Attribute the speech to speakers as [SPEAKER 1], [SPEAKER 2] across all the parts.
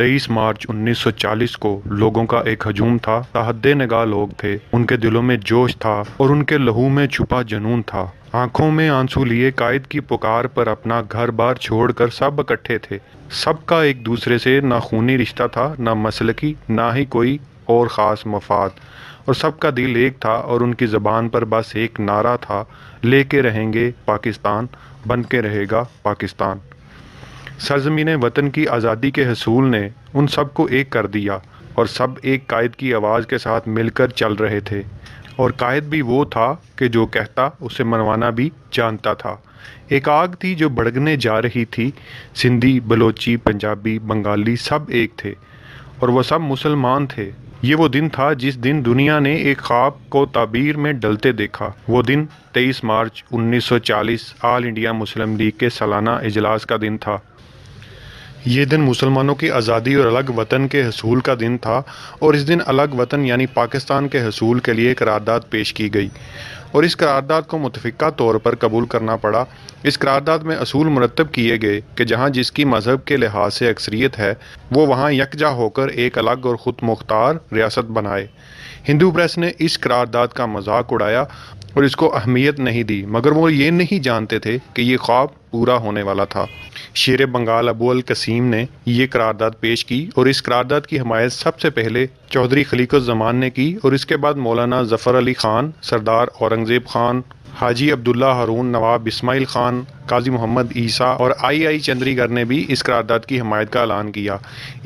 [SPEAKER 1] 23 मार्च 1940 को लोगों का एक हजूम था तहद नगा लोग थे उनके दिलों में जोश था और उनके लहू में छुपा जुनून था आंखों में आंसू लिए कायद की पुकार पर अपना घर बार छोड़कर सब इकट्ठे थे सबका एक दूसरे से ना खूनी रिश्ता था ना मसलकी ना ही कोई और ख़ास मफाद और सबका दिल एक था और उनकी ज़बान पर बस एक नारा था लेके रहेंगे पाकिस्तान बन के रहेगा पाकिस्तान सरजमीन वतन की आज़ादी के हसूल ने उन सब को एक कर दिया और सब एक कायद की आवाज़ के साथ मिलकर चल रहे थे और कायद भी वो था कि जो कहता उसे मनवाना भी जानता था एक आग थी जो भड़कने जा रही थी सिंधी बलोची पंजाबी बंगाली सब एक थे और वह सब मुसलमान थे ये वो दिन था जिस दिन दुनिया ने एक ख्वाब को ताबीर में डलते देखा वो दिन 23 मार्च 1940 आल इंडिया मुस्लिम लीग के सालाना इजलास का दिन था ये दिन मुसलमानों की आज़ादी और अलग वतन के हसूल का दिन था और इस दिन अलग वतन यानी पाकिस्तान के हसूल के लिए करारदाद पेश की गई और इस करारदाद को मुतफ़ा तौर पर कबूल करना पड़ा इस करारदाद में असूल मरतब किए गए कि जहाँ जिसकी मजहब के लिहाज से अक्सरियत है वो वहाँ यकजा होकर एक अलग और ख़ुद मुख्तार रियासत बनाए हिंदू प्रेस ने इस करारदाद का मजाक उड़ाया और इसको अहमियत नहीं दी मगर वो ये नहीं जानते थे कि ये ख्वाब पूरा होने वाला था शेर बंगाल अबू अल कसीम ने ये करारदाद पेश की और इस करारदाद की हमायत सबसे पहले चौधरी खलीकुजमान ने की और इसके बाद मौलाना ज़फ़र अली ख़ान सरदार औरंगज़ेब ख़ान हाजी अब्दुल्ला हारून नवाब इसमाइल ख़ान काजी मोहम्मद ईसा और आई आई चंद्रीगर ने भी इस करारदाद की हमायत का ऐलान किया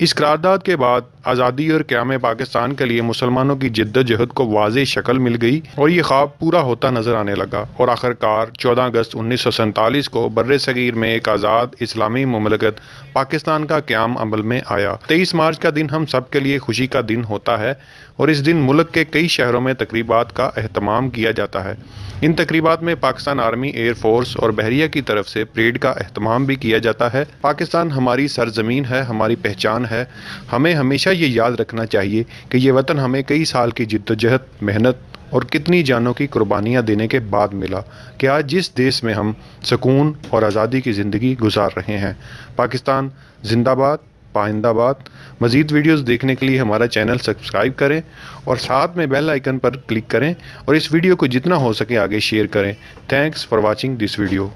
[SPEAKER 1] इस करारदाद के बाद आज़ादी और क्याम पाकिस्तान के लिए मुसलमानों की जद्दोजहद को वाज शक्ल मिल गई और ये ख्वाब पूरा होता नजर आने लगा और आखिरकार चौदह अगस्त उन्नीस सौ सैंतालीस को बर्र सगीर में एक आज़ाद इस्लामी ममलकत पाकिस्तान का क्याम अमल में आया तेईस मार्च का दिन हम सब के लिए खुशी का दिन होता है और इस दिन मुल्क के कई शहरों में तकरीबा का अहतमाम किया जाता है इन तकरीबा में पाकिस्तान आर्मी एयरफोर्स और बहरिया की तरफ से परेड का अहतमाम भी किया जाता है पाकिस्तान हमारी सरजमीन है हमारी पहचान है हमें हमेशा ये याद रखना चाहिए कि ये वतन हमें कई साल की जद्दोजहद मेहनत और कितनी जानों की कुर्बानियाँ देने के बाद मिला कि आज जिस देश में हम सुकून और आज़ादी की ज़िंदगी गुजार रहे हैं पाकिस्तान जिंदाबाद पाइंदाबाद मज़ीद वीडियोस देखने के लिए हमारा चैनल सब्सक्राइब करें और साथ में बेल आइकन पर क्लिक करें और इस वीडियो को जितना हो सके आगे शेयर करें thanks for watching this video